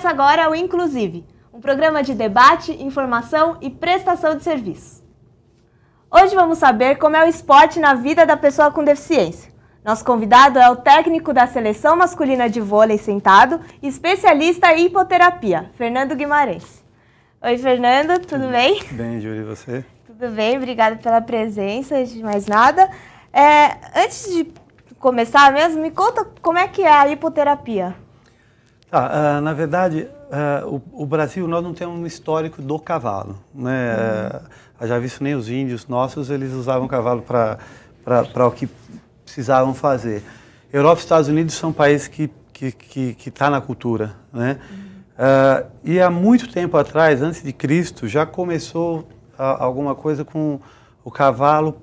Começa agora o Inclusive, um programa de debate, informação e prestação de serviço. Hoje vamos saber como é o esporte na vida da pessoa com deficiência. Nosso convidado é o técnico da seleção masculina de vôlei sentado e especialista em hipoterapia, Fernando Guimarães. Oi, Fernando, tudo bem? Bem, Júlia, e você? Tudo bem, obrigada pela presença, antes de mais nada. É, antes de começar mesmo, me conta como é que é a hipoterapia. Tá, ah, na verdade, ah, o, Brasil, nós não temos um histórico do cavalo. Né? Uhum. Já visto nem os índios nossos, eles usavam o cavalo para o que precisavam fazer. Europa e Estados Unidos são países que estão que, que, que tá na cultura. Né? Uhum. e há muito tempo atrás, antes de Cristo, já começou alguma coisa com o cavalo,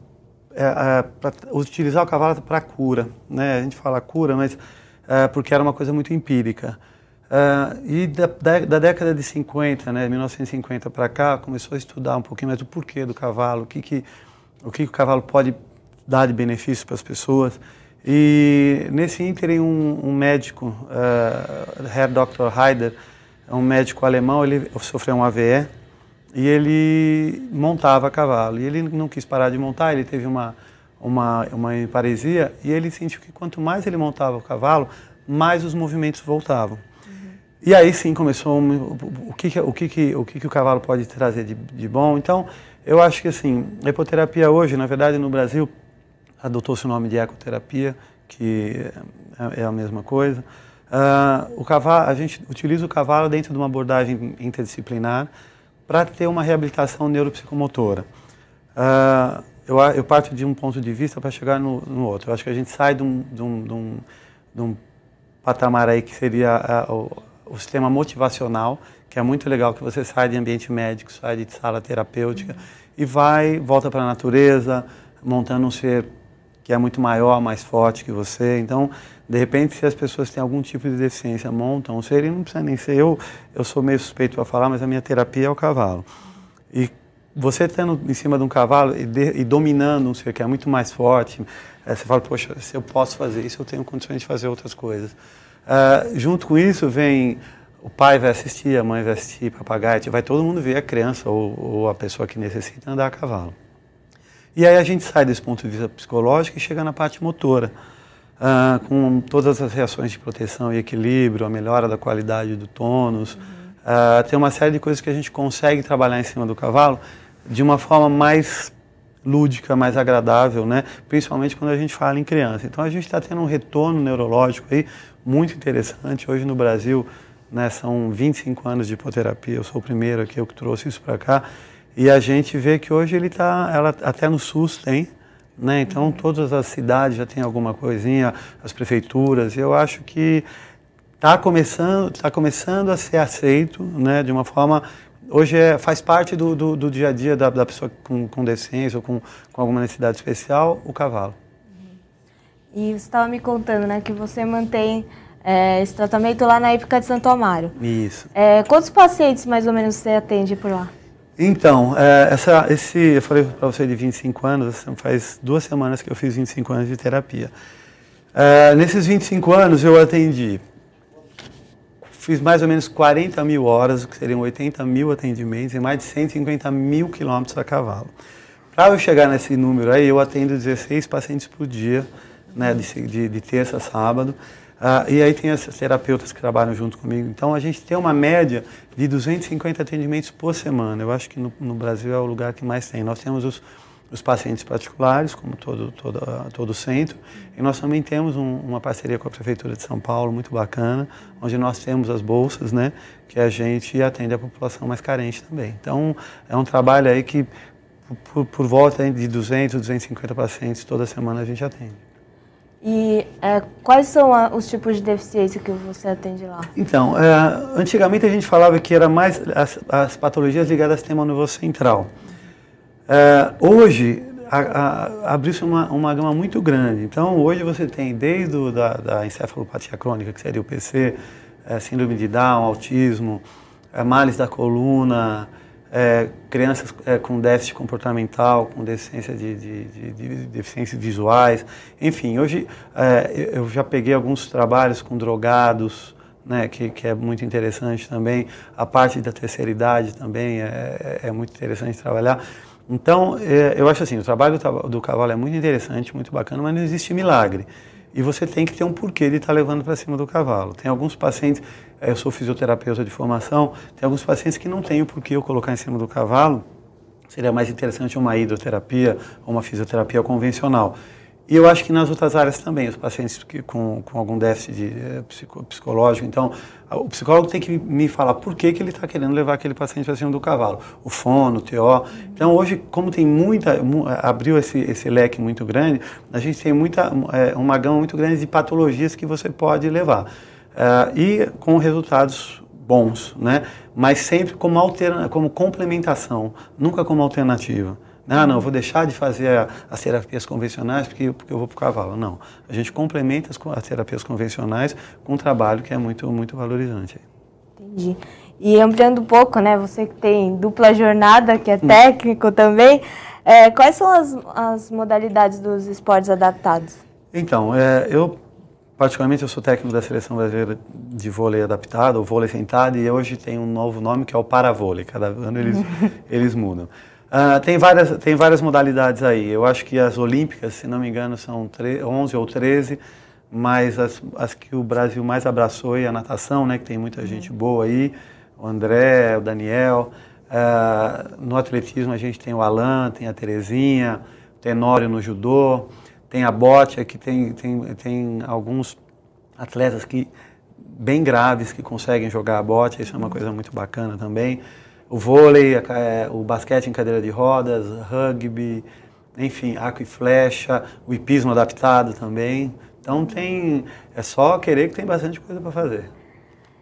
eh, eh, pra, utilizar o cavalo para cura. Né? A gente fala cura, mas eh, porque era uma coisa muito empírica. Uh, e da, da, da, década de 50, né, 1950 para cá, começou a estudar um pouquinho mais o porquê do cavalo, o que, que, o, que, que o cavalo pode dar de benefício para as pessoas. E nesse ínterim, um, um médico, uh, Herr Dr. Heider, um médico alemão, ele sofreu um AVE e ele montava cavalo. E ele não quis parar de montar, ele teve uma, uma, uma paresia e ele sentiu que quanto mais ele montava o cavalo, mais os movimentos voltavam. E aí sim começou o que o que o que o cavalo pode trazer de, de bom. Então eu acho que assim a hipoterapia hoje, na verdade, no Brasil adotou-se o nome de ecoterapia, que é, é a mesma coisa. Uh, o cavalo, a gente utiliza o cavalo dentro de uma abordagem interdisciplinar para ter uma reabilitação neuropsicomotora. Uh, eu, eu parto de um ponto de vista para chegar no, no, outro. Eu acho que a gente sai de um, de um, de um, de um patamar aí que seria a, a o sistema motivacional, que é muito legal que você sai de ambiente médico, sai de sala terapêutica uhum. e vai, volta para a natureza, montando um ser que é muito maior, mais forte que você. Então, de repente, se as pessoas têm algum tipo de deficiência, montam um ser e não precisa nem ser eu, eu sou meio suspeito para falar, mas a minha terapia é o cavalo. E você estando em cima de um cavalo e, de, e dominando um ser que é muito mais forte, é, você fala, poxa, se eu posso fazer isso, eu tenho condições de fazer outras coisas. Uh, junto com isso vem o pai vai assistir, a mãe vai assistir, papagaio, vai todo mundo ver a criança ou, ou, a pessoa que necessita andar a cavalo. E aí a gente sai desse ponto de vista psicológico e chega na parte motora, ah, com todas as reações de proteção e equilíbrio, a melhora da qualidade do tônus. Uhum. Ah, tem uma série de coisas que a gente consegue trabalhar em cima do cavalo de uma forma mais lúdica, mais agradável, né? principalmente quando a gente fala em criança. Então a gente está tendo um retorno neurológico aí, muito interessante. Hoje no Brasil né, são 25 anos de hipoterapia, eu sou o primeiro aqui eu que trouxe isso para cá. E a gente vê que hoje ele está, ela até no SUS tem, né? Então todas as cidades já tem alguma coisinha, as prefeituras. Eu acho que está começando, tá começando a ser aceito, né? De uma forma hoje é, faz parte do, do, do, dia a dia da, da pessoa com, com deficiência ou com, com alguma necessidade especial o cavalo. E você estava me contando, né, que você mantém é, esse tratamento lá na época de Santo Amaro. Isso. É, quantos pacientes mais ou menos você atende por lá? Então, é, essa, esse, eu falei para você de 25 anos, assim, faz duas semanas que eu fiz 25 anos de terapia. É, nesses 25 anos eu atendi, fiz mais ou menos 40 mil horas, o que seriam 80 mil atendimentos, e mais de 150 mil quilômetros a cavalo. Para eu chegar nesse número aí, eu atendo 16 pacientes por dia, né, de, de, de terça a sábado. Uh, e aí tem essas terapeutas que trabalham junto comigo. Então a gente tem uma média de 250 atendimentos por semana. Eu acho que no, no Brasil é o lugar que mais tem. Nós temos os, os pacientes particulares, como todo, todo, ah, todo centro, e nós também temos um, uma parceria com a Prefeitura de São Paulo muito bacana, onde nós temos as bolsas, né, que a gente atende a população mais carente também. Então é um trabalho aí que por, por volta de 200, 250 pacientes toda semana a gente atende. E é, quais são a, os tipos de deficiência que você atende lá? Então, é, antigamente a gente falava que era mais as, as patologias ligadas ao sistema nervoso central. É, hoje, abriu-se uma, uma gama muito grande. Então, hoje você tem desde o, da, da encefalopatia crônica, que seria o PC, é, síndrome de Down, autismo, é, males da coluna, é, crianças é, com déficit comportamental, com deficiência de, de, de, de deficiências visuais, enfim, hoje é, eu já peguei alguns trabalhos com drogados, né, que, que, é muito interessante também. A parte da terceira idade também é, é, é muito interessante trabalhar. Então, é, eu acho assim, o trabalho do, do cavalo é muito interessante, muito bacana, mas não existe milagre. E você tem que ter um porquê de estar tá levando para cima do cavalo. Tem alguns pacientes é, eu sou fisioterapeuta de formação, tem alguns pacientes que não têm o porquê eu colocar em cima do cavalo. Seria mais interessante uma hidroterapia ou uma fisioterapia convencional. E eu acho que nas outras áreas também, os pacientes que, com, com algum déficit de, é, psico, psicológico. Então, o psicólogo tem que me falar por que, que ele está querendo levar aquele paciente para cima do cavalo. O fono, o TO. Então, hoje, como tem muita. Eh, abriu esse, esse leque muito grande, a gente tem muita, é, eh, uma gama muito grande de patologias que você pode levar uh, e com resultados bons, né? mas sempre como, alterna, como complementação, nunca como alternativa. Ah, não, vou deixar de fazer as terapias convencionais porque, porque eu vou para o cavalo. Não. A gente complementa as, as, terapias convencionais com um trabalho que é muito, muito valorizante. Entendi. E ampliando um pouco, né? Você que tem dupla jornada, que é hum. técnico hum. também, é, quais são as, as modalidades dos esportes adaptados? Então, é, eu Particularmente, eu sou técnico da Seleção Brasileira de Vôlei Adaptado, ou Vôlei Sentado, e hoje tem um novo nome que é o Paravôlei. Cada ano eles, eles mudam. Uh, tem, várias, tem várias modalidades aí. Eu acho que as Olímpicas, se não me engano, são 11 ou 13, mas as, as que o Brasil mais abraçou é a natação, né, que tem muita uhum. gente boa aí, o André, o Daniel. Uh, no atletismo a gente tem o Alan, tem a Terezinha, o Tenório no judô tem a bote, aqui tem, tem, tem alguns atletas que bem graves que conseguem jogar a bote, isso é uma coisa muito bacana também. O vôlei, é, o basquete em cadeira de rodas, rugby, enfim, arco e flecha, o hipismo adaptado também. Então tem, é só querer que tem bastante coisa para fazer.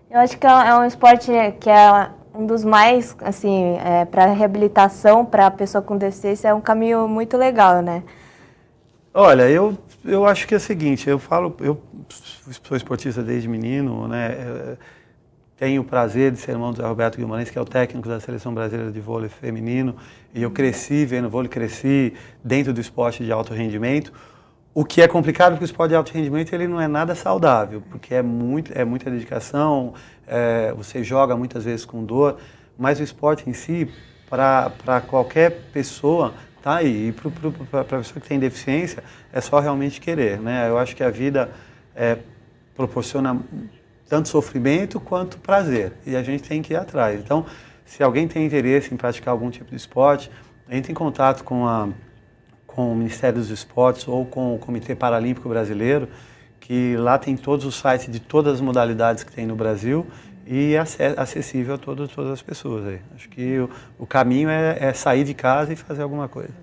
Eu acho que é, é um esporte que é um dos mais, assim, é, para reabilitação, para pessoa com deficiência, é um caminho muito legal, né? Olha, eu, eu acho que é o seguinte, eu falo, eu sou esportista desde menino, né? É, tenho o prazer de ser irmão do Zé Roberto Guimarães, que é o técnico da Seleção Brasileira de Vôlei Feminino, e eu cresci vendo vôlei, cresci dentro do esporte de alto rendimento, o que é complicado porque é o esporte de alto rendimento ele não é nada saudável, porque é, muito, é muita dedicação, é, você joga muitas vezes com dor, mas o esporte em si, para qualquer pessoa, Tá? E para a pessoa que tem deficiência, é só realmente querer. Né? Eu acho que a vida é, proporciona tanto sofrimento quanto prazer. E a gente tem que ir atrás. Então, se alguém tem interesse em praticar algum tipo de esporte, entre em contato com, a, com o Ministério dos Esportes ou com o Comitê Paralímpico Brasileiro, que lá tem todos os sites de todas as modalidades que tem no Brasil e acessível a todas as pessoas. Aí. Acho que o, o caminho é, é, sair de casa e fazer alguma coisa.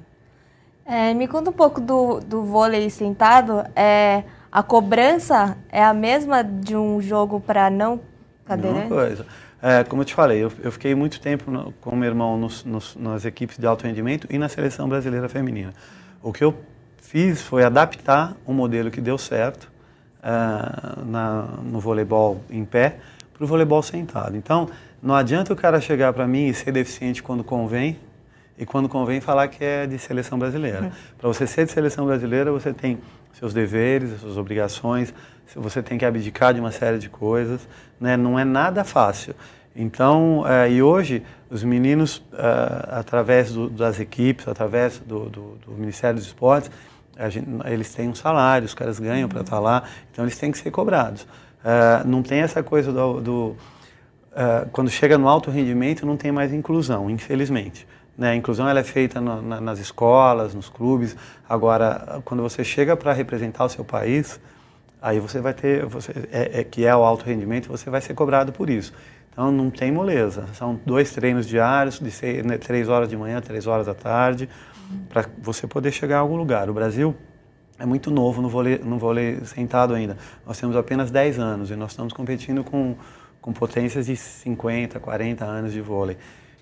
É, me conta um pouco do, do vôlei sentado. É, a cobrança é a mesma de um jogo para não cadeirante? coisa. É, como eu te falei, eu, eu fiquei muito tempo no, com meu irmão nos, nos, nas equipes de alto rendimento e na seleção brasileira feminina. O que eu fiz foi adaptar um modelo que deu certo uh, na, no voleibol em pé para o voleibol sentado. Então, não adianta o cara chegar para mim e ser deficiente quando convém e quando convém falar que é de seleção brasileira. Uhum. Para você ser de seleção brasileira, você tem seus deveres, suas obrigações, você tem que abdicar de uma série de coisas, né? não é nada fácil. Então, é, e hoje, os meninos, eh, através do, das equipes, através do, do, do Ministério dos Esportes, gente, eles têm um salário, os caras ganham para estar uhum. tá lá, então eles têm que ser cobrados. Uh, não tem essa coisa do. do uh, quando chega no alto rendimento, não tem mais inclusão, infelizmente. Né? A inclusão ela é feita no, na, nas escolas, nos clubes. Agora, quando você chega para representar o seu país, aí você vai ter. Você, é, é, que é o alto rendimento, você vai ser cobrado por isso. Então não tem moleza. São dois treinos diários, de seis, né, três horas de manhã, três horas da tarde, para você poder chegar a algum lugar. O Brasil é muito novo no vôlei, no vôlei sentado ainda. Nós temos apenas 10 anos e nós estamos competindo com, com potências de 50, 40 anos de vôlei.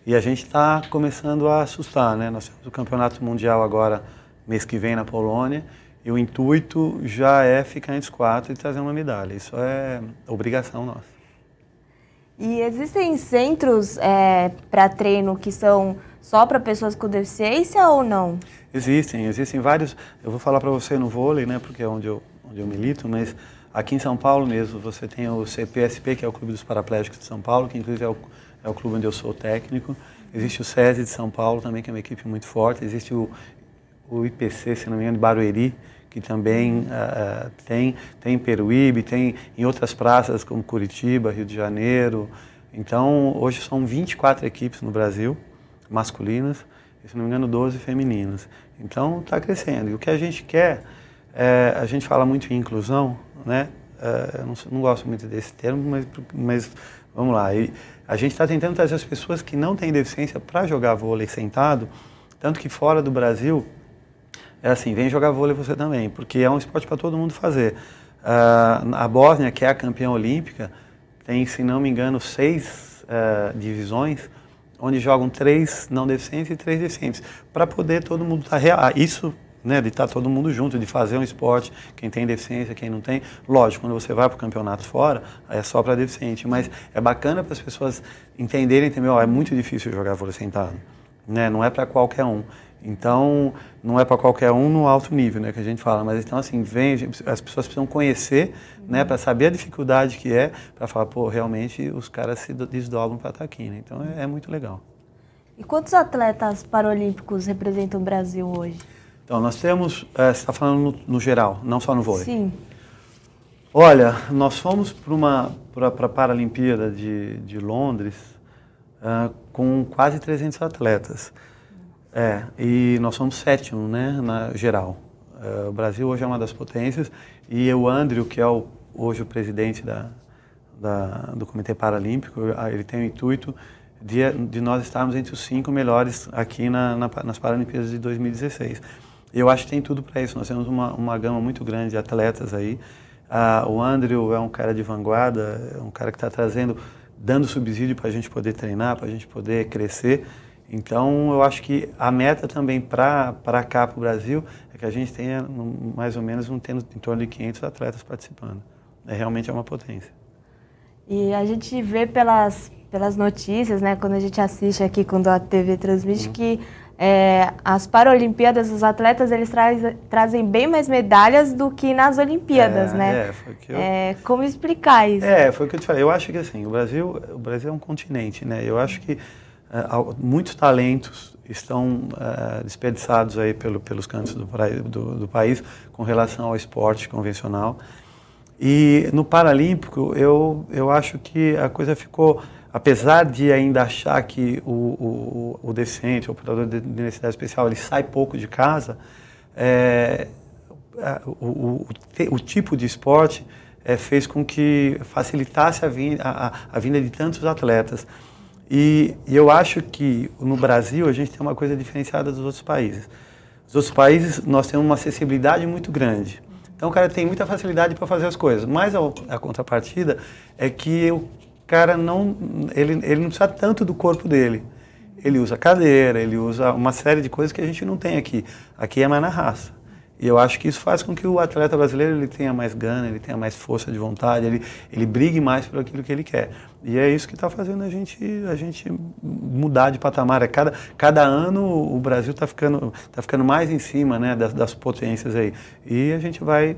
E a gente está começando a assustar, né? Nós temos o Campeonato Mundial agora, mês que vem, na Polônia, e o intuito já é ficar entre os quatro e trazer uma medalha. Isso é obrigação nossa. E existem centros é, eh, para treino que são só para pessoas com deficiência ou não? Existem, existem vários. Eu vou falar para você no vôlei, né, porque é onde eu, onde eu milito, mas aqui em São Paulo mesmo você tem o CPSP, que é o Clube dos Paraplégicos de São Paulo, que inclusive é o, é o clube onde eu sou técnico. Existe o SESI de São Paulo também, que é uma equipe muito forte. Existe o, o IPC, se não me engano, de Barueri, que também uh, tem, tem em Peruíbe, tem em outras praças como Curitiba, Rio de Janeiro. Então, hoje são 24 equipes no Brasil masculinas e, se não me engano, 12 femininas. Então está crescendo. E o que a gente quer, é, a gente fala muito em inclusão, né? É, eu não, não, gosto muito desse termo, mas, mas vamos lá. E a gente está tentando trazer as pessoas que não têm deficiência para jogar vôlei sentado, tanto que fora do Brasil é assim, vem jogar vôlei você também, porque é um esporte para todo mundo fazer. Uh, a Bósnia, que é a campeã olímpica, tem, se não me engano, seis uh, divisões onde jogam três não deficientes e três deficientes, para poder todo mundo estar tá real. Ah, isso né, de estar tá todo mundo junto, de fazer um esporte, quem tem deficiência, quem não tem. Lógico, quando você vai para o campeonato fora, é só para deficiente, mas é bacana para as pessoas entenderem também, ó, é muito difícil jogar vôlei sentado, né? não é para qualquer um. Então, não é para qualquer um no alto nível, né, que a gente fala, mas então assim, vem, as pessoas precisam conhecer, né, para saber a dificuldade que é, para falar, pô, realmente os caras se desdobram para estar tá aqui, né? Então, é, é muito legal. E quantos atletas paralímpicos representam o Brasil hoje? Então, nós temos, é, você está falando no, no, geral, não só no vôlei. Sim. Olha, nós fomos para a Paralimpíada de, de Londres uh, com quase 300 atletas. É, e nós somos sétimo, né, na geral. Uh, o Brasil hoje é uma das potências e o Andrew, que é o, hoje o presidente da, da, do Comitê Paralímpico, ele tem o intuito de, de nós estarmos entre os cinco melhores aqui na, na, nas Paralimpíadas de 2016. Eu acho que tem tudo para isso. Nós temos uma, uma gama muito grande de atletas aí. Uh, o Andrew é um cara de vanguarda, é um cara que está trazendo, dando subsídio para a gente poder treinar, para a gente poder crescer. Então, eu acho que a meta também para cá, para o Brasil, é que a gente tenha um, mais ou menos um, tendo em torno de 500 atletas participando. É, realmente é uma potência. E a gente vê pelas, pelas notícias, né, quando a gente assiste aqui, quando a TV transmite, uhum. que é, as Paralimpíadas, os atletas, eles trazem bem mais medalhas do que nas Olimpíadas, é, né? É, foi que eu... é, como explicar isso? É, foi o que eu te falei. Eu acho que assim, o Brasil, o Brasil é um continente, né? Eu acho que é, muitos talentos estão é, desperdiçados aí pelo, pelos cantos do, do, do, país com relação ao esporte convencional. E no Paralímpico, eu, eu acho que a coisa ficou, apesar de ainda achar que o, o, o o operador de necessidade especial, ele sai pouco de casa, é, o, o, o, tipo de esporte é, fez com que facilitasse a vinda, a, a vinda de tantos atletas. E, eu acho que no Brasil a gente tem uma coisa diferenciada dos outros países. Os outros países nós temos uma acessibilidade muito grande. Então o cara tem muita facilidade para fazer as coisas. Mas a, a, contrapartida é que o cara não ele, ele não precisa tanto do corpo dele. Ele usa cadeira, ele usa uma série de coisas que a gente não tem aqui. Aqui é mais na raça. E eu acho que isso faz com que o atleta brasileiro ele tenha mais gana, ele tenha mais força de vontade, ele, ele brigue mais por aquilo que ele quer. E é isso que está fazendo a gente, a gente mudar de patamar. É cada, cada ano o Brasil está ficando, tá ficando mais em cima né, das, das potências aí. E a gente vai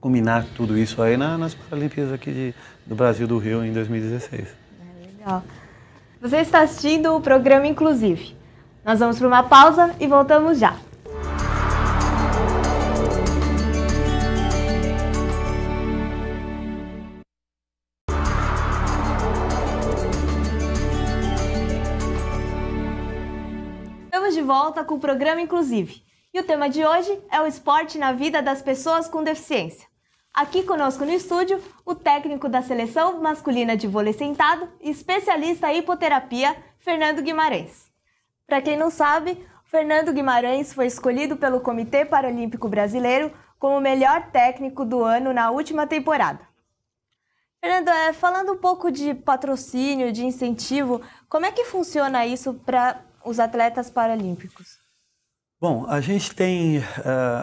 combinar tudo isso aí na, nas Paralimpíadas aqui de, do Brasil do Rio em 2016. É ah, legal. Você está assistindo o programa Inclusive. Nós vamos para uma pausa e voltamos já. volta com o programa Inclusive. E o tema de hoje é o esporte na vida das pessoas com deficiência. Aqui conosco no estúdio, o técnico da seleção masculina de vôlei sentado e especialista em hipoterapia, Fernando Guimarães. Para quem não sabe, Fernando Guimarães foi escolhido pelo Comitê Paralímpico Brasileiro como melhor técnico do ano na última temporada. Fernando, eh, falando um pouco de patrocínio, de incentivo, como é que funciona isso para os atletas paralímpicos? Bom, a gente tem, eh,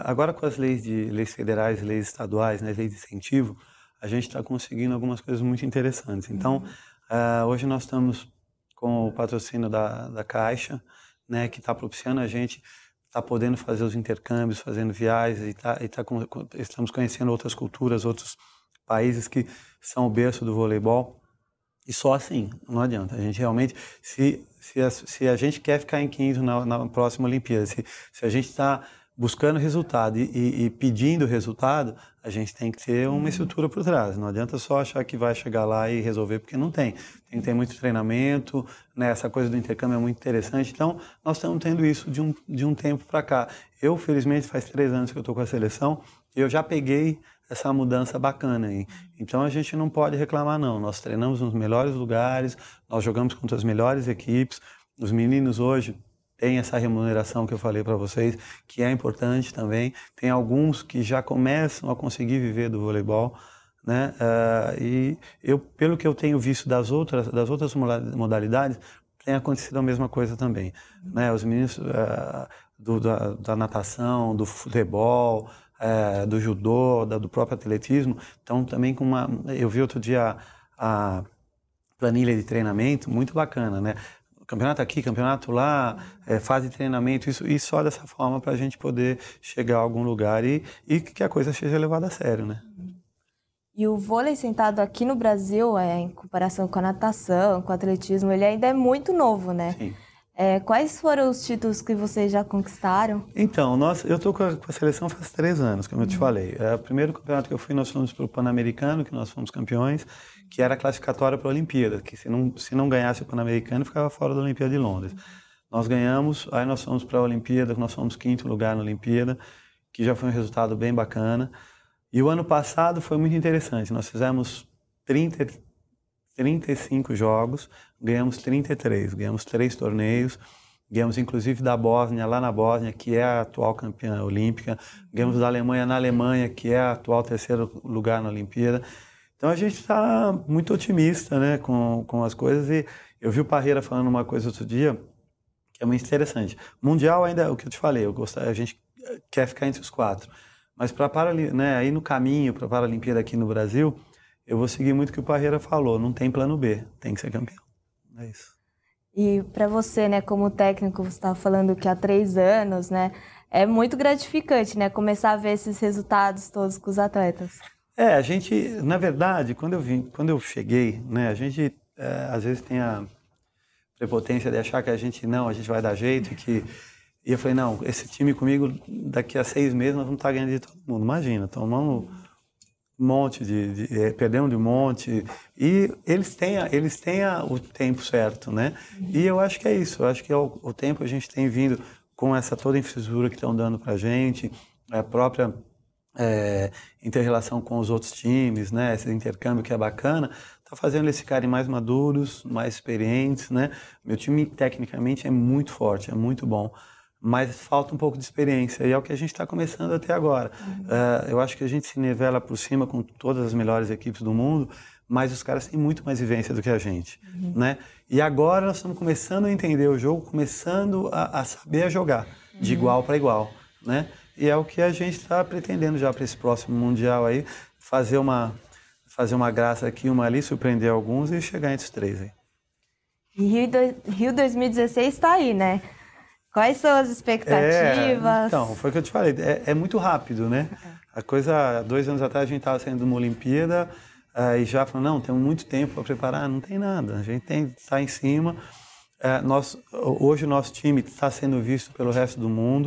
agora com as leis, de, leis federais, leis estaduais, né, leis de incentivo, a gente está conseguindo algumas coisas muito interessantes. Então, uhum. Eh, hoje nós estamos com o patrocínio da, da Caixa, né, que está propiciando a gente está podendo fazer os intercâmbios, fazendo viagens e, tá, e tá com, estamos conhecendo outras culturas, outros países que são o berço do voleibol. E só assim, não adianta. A gente realmente, se, se, a, se a gente quer ficar em quinto na, na próxima Olimpíada, se, se a gente está buscando resultado e, e, e, pedindo resultado, a gente tem que ter uma uhum. estrutura por trás. Não adianta só achar que vai chegar lá e resolver, porque não tem. Tem que ter muito treinamento, né? essa coisa do intercâmbio é muito interessante. Então, nós estamos tendo isso de um, de um tempo para cá. Eu, felizmente, faz três anos que eu estou com a seleção, eu já peguei essa mudança bacana aí. Uhum. Então a gente não pode reclamar não. Nós treinamos nos melhores lugares, nós jogamos contra as melhores equipes. Os meninos hoje têm essa remuneração que eu falei para vocês, que é importante também. Tem alguns que já começam a conseguir viver do voleibol, né? Uh, e eu, pelo que eu tenho visto das outras das outras modalidades, tem acontecido a mesma coisa também, uhum. né? Os meninos uh, do, da, da natação, do futebol, é, do judô, da, do próprio atletismo. Então, também com uma. Eu vi outro dia a, a planilha de treinamento, muito bacana, né? Campeonato aqui, campeonato lá, é, fase de treinamento, isso, e só dessa forma para a gente poder chegar a algum lugar e, e que a coisa seja levada a sério, né? E o vôlei sentado aqui no Brasil, é, em comparação com a natação, com o atletismo, ele ainda é muito novo, né? Sim. É, quais foram os títulos que vocês já conquistaram? Então, nós, eu estou com, com, a seleção faz três anos, como eu te hum. falei. É, o primeiro campeonato que eu fui, nós fomos para o Pan-Americano, que nós fomos campeões, que era classificatória para a Olimpíada, que se não, se não ganhasse o Pan-Americano, ficava fora da Olimpíada de Londres. Nós ganhamos, aí nós fomos para a Olimpíada, nós fomos quinto lugar na Olimpíada, que já foi um resultado bem bacana. E o ano passado foi muito interessante, nós fizemos 30, 35 jogos, ganhamos 33, ganhamos três torneios, ganhamos inclusive da Bósnia lá na Bósnia, que é a atual campeã olímpica, ganhamos da Alemanha na Alemanha, que é a atual terceiro lugar na Olimpíada. Então a gente está muito otimista né, com, com as coisas e eu vi o Parreira falando uma coisa outro dia que é muito interessante. Mundial ainda, é o que eu te falei, eu gostaria, a gente quer ficar entre os quatro. Mas para né, aí no caminho para a Paralimpíada aqui no Brasil, eu vou seguir muito o que o Parreira falou, não tem plano B, tem que ser campeão. É isso. E para você, né, como técnico, você estava falando que há três anos, né, é muito gratificante, né, começar a ver esses resultados todos com os atletas. É, a gente, na verdade, quando eu vim, quando eu cheguei, né, a gente é, às vezes tem a prepotência de achar que a gente não, a gente vai dar jeito que e eu falei não, esse time comigo daqui a seis meses nós vamos estar ganhando de todo mundo, imagina, tomamos um monte de, de é, perdemos de um monte e eles têm a, eles têm a, o tempo certo né e eu acho que é isso eu acho que é o tempo a gente tem vindo com essa toda a infraestrutura que estão dando para gente a própria é, interrelação com os outros times né esse intercâmbio que é bacana tá fazendo eles ficarem mais maduros mais experientes né meu time tecnicamente é muito forte é muito bom mas falta um pouco de experiência e é o que a gente está começando até agora. Uhum. Uh, eu acho que a gente se nivela por cima com todas as melhores equipes do mundo, mas os caras têm muito mais vivência do que a gente, uhum. né? E agora nós estamos começando a entender o jogo, começando a, a saber jogar uhum. de igual para igual, né? E é o que a gente está pretendendo já para esse próximo mundial aí, fazer uma fazer uma graça aqui, uma ali, surpreender alguns e chegar entre os três aí. Rio, do, Rio 2016 está aí, né? Quais são as expectativas? É, então, foi o que eu te falei. É, é muito rápido, né? É. A coisa, dois anos atrás, a gente estava saindo de uma Olimpíada uh, e já falou, não, temos muito tempo para preparar. Não tem nada, a gente tem está em cima. Uh, nós, hoje o nosso time está sendo visto pelo resto do mundo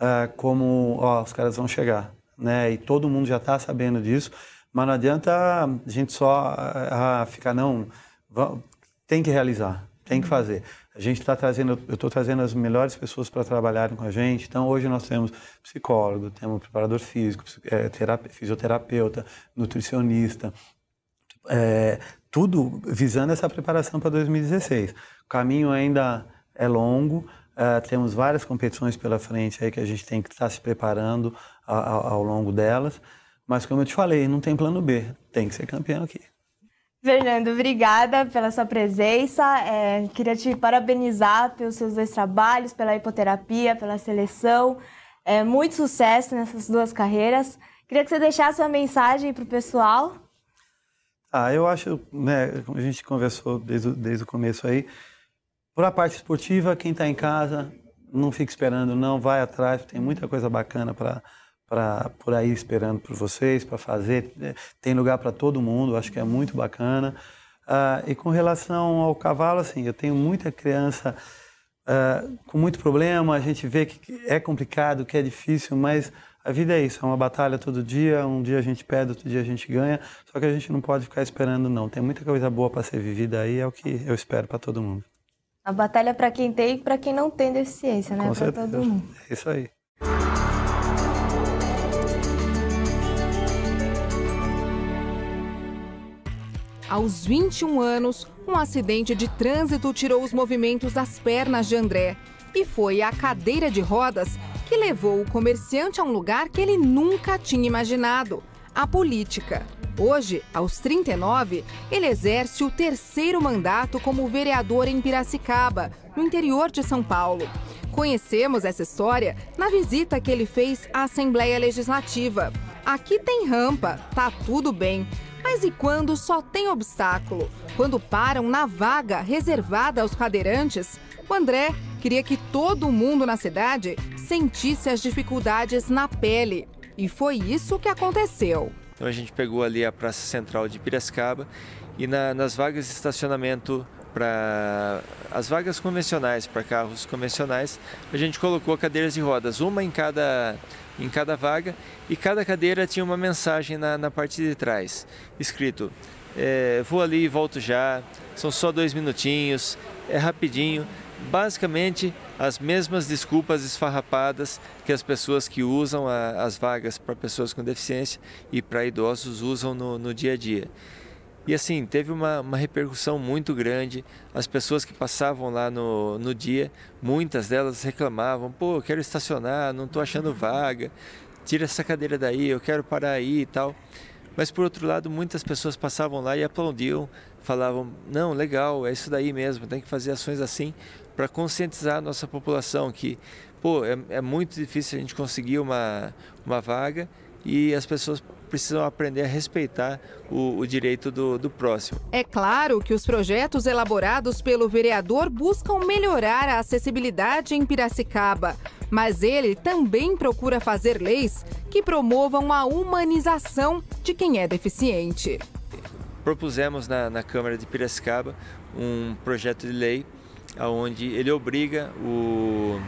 uh, como, ó, os caras vão chegar, né? E todo mundo já está sabendo disso. Mas não adianta a gente só ficar, não, tem que realizar. Tem que fazer. A gente está trazendo, eu estou trazendo as melhores pessoas para trabalharem com a gente. Então, hoje nós temos psicólogo, temos preparador físico, eh, fisioterapeuta, nutricionista, é, tudo visando essa preparação para 2016. O caminho ainda é longo, é, temos várias competições pela frente aí que a gente tem que estar tá se preparando ao longo delas. Mas, como eu te falei, não tem plano B, tem que ser campeão aqui. Fernando, obrigada pela sua presença. É, queria te parabenizar pelos seus dois trabalhos, pela hipoterapia, pela seleção. É, muito sucesso nessas duas carreiras. Queria que você deixasse uma mensagem para o pessoal. Ah, eu acho, né, a gente conversou desde, desde o começo aí. Por a parte esportiva, quem está em casa, não fique esperando, não, vai atrás, tem muita coisa bacana para para por aí esperando por vocês, para fazer. É, tem lugar para todo mundo, acho que é muito bacana. Uh, e com relação ao cavalo, assim, eu tenho muita criança uh, com muito problema, a gente vê que é complicado, que é difícil, mas a vida é isso, é uma batalha todo dia, um dia a gente perde, outro dia a gente ganha, só que a gente não pode ficar esperando não. Tem muita coisa boa para ser vivida aí, é o que eu espero para todo mundo. A batalha é para quem tem e para quem não tem deficiência, né? Para todo mundo. É isso aí. Aos 21 anos, um acidente de trânsito tirou os movimentos das pernas de André. E foi a cadeira de rodas que levou o comerciante a um lugar que ele nunca tinha imaginado a política. Hoje, aos 39, ele exerce o terceiro mandato como vereador em Piracicaba, no interior de São Paulo. Conhecemos essa história na visita que ele fez à Assembleia Legislativa. Aqui tem rampa, tá tudo bem. Mas e quando só tem obstáculo? Quando param na vaga reservada aos cadeirantes? O André queria que todo mundo na cidade sentisse as dificuldades na pele. E foi isso que aconteceu. Então a gente pegou ali a Praça Central de Piracicaba e na, nas vagas de estacionamento para as vagas convencionais, para carros convencionais, a gente colocou cadeiras de rodas, uma em cada, em cada vaga, e cada cadeira tinha uma mensagem na, na parte de trás, escrito é, vou ali e volto já, são só dois minutinhos, é rapidinho. Basicamente, as mesmas desculpas esfarrapadas que as pessoas que usam a, as vagas para pessoas com deficiência e para idosos usam no, no dia a dia. E assim, teve uma, uma, repercussão muito grande. As pessoas que passavam lá no, no dia, muitas delas reclamavam: pô, eu quero estacionar, não estou achando vaga, tira essa cadeira daí, eu quero parar aí e tal. Mas por outro lado, muitas pessoas passavam lá e aplaudiam, falavam: não, legal, é isso daí mesmo, tem que fazer ações assim para conscientizar a nossa população que, pô, é, é muito difícil a gente conseguir uma, uma vaga e as pessoas precisam aprender a respeitar o, o direito do, do, próximo. É claro que os projetos elaborados pelo vereador buscam melhorar a acessibilidade em Piracicaba, mas ele também procura fazer leis que promovam a humanização de quem é deficiente. Propusemos na, na Câmara de Piracicaba um projeto de lei onde ele obriga o,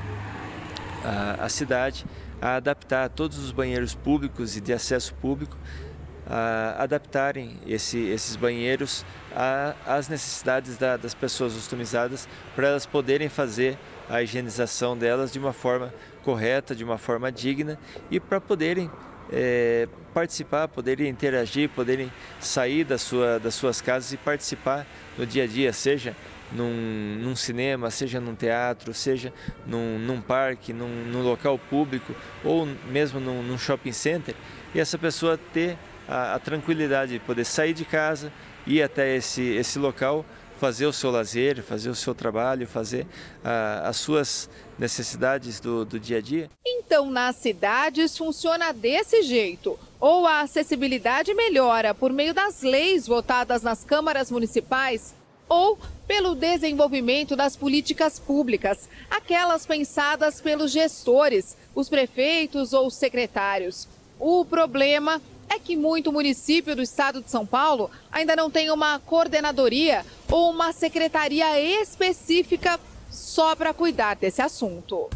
a, a cidade a adaptar todos os banheiros públicos e de acesso público a adaptarem esse, esses banheiros às necessidades da, das pessoas ostomizadas para elas poderem fazer a higienização delas de uma forma correta, de uma forma digna e para poderem é, participar, poderem interagir, poderem sair da sua, das suas casas e participar no dia a dia, seja num, num cinema, seja num teatro, seja num, num parque, num, num, local público ou mesmo num, shopping center, e essa pessoa ter a, a tranquilidade de poder sair de casa, ir até esse, esse local fazer o seu lazer, fazer o seu trabalho, fazer ah, as suas necessidades do, do dia a dia. Então, nas cidades funciona desse jeito. Ou a acessibilidade melhora por meio das leis votadas nas câmaras municipais, ou pelo desenvolvimento das políticas públicas, aquelas pensadas pelos gestores, os prefeitos ou secretários. O problema é que muito município do estado de São Paulo ainda não tem uma coordenadoria ou uma secretaria específica só para cuidar desse assunto.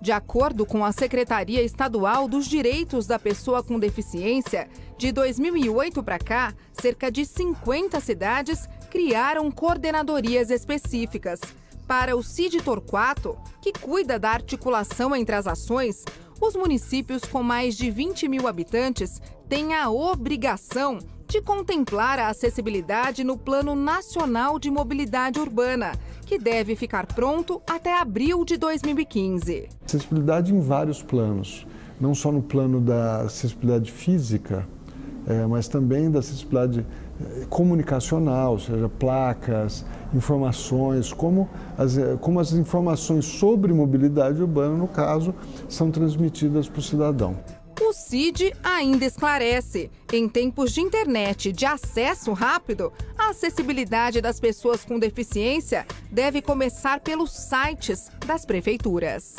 De acordo com a Secretaria Estadual dos Direitos da Pessoa com Deficiência, de 2008 para cá, cerca de 50 cidades criaram coordenadorias específicas. Para o CID Torquato, que cuida da articulação entre as ações, os municípios com mais de 20 mil habitantes têm a obrigação de contemplar a acessibilidade no Plano Nacional de Mobilidade Urbana, que deve ficar pronto até abril de 2015. Acessibilidade em vários planos, não só no plano da acessibilidade física, é, mas também da acessibilidade comunicacional, ou seja, placas, informações, como as, eh, como as informações sobre mobilidade urbana, no caso, são transmitidas para o cidadão. O CID ainda esclarece. Em tempos de internet de acesso rápido, a acessibilidade das pessoas com deficiência deve começar pelos sites das prefeituras.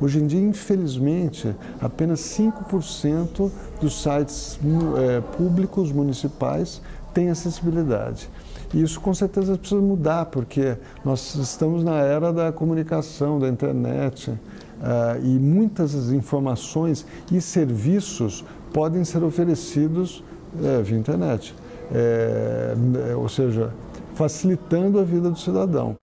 Hoje em dia, infelizmente, apenas 5% dos sites é, públicos municipais tem acessibilidade. E isso com certeza precisa mudar, porque nós estamos na era da comunicação, da internet, eh, e muitas informações e serviços podem ser oferecidos eh, via internet. Eh, ou seja, facilitando a vida do cidadão.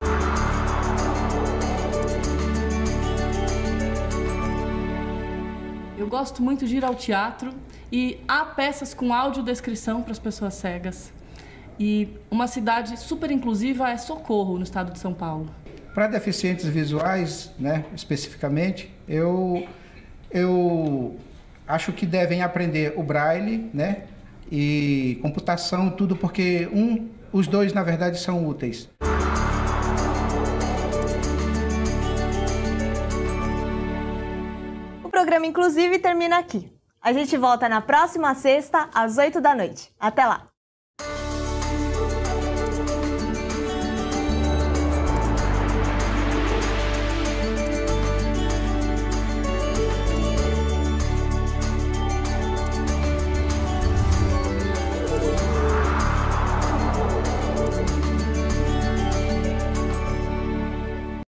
Eu gosto muito de ir ao teatro e há peças com audiodescrição para as pessoas cegas. E uma cidade super inclusiva é Socorro, no estado de São Paulo. Para deficientes visuais, né, especificamente, eu, eu acho que devem aprender o braille, né, e computação, tudo, porque um, os dois, na verdade, são úteis. O programa, inclusive, termina aqui. A gente volta na próxima sexta, às 8 da noite. Até lá!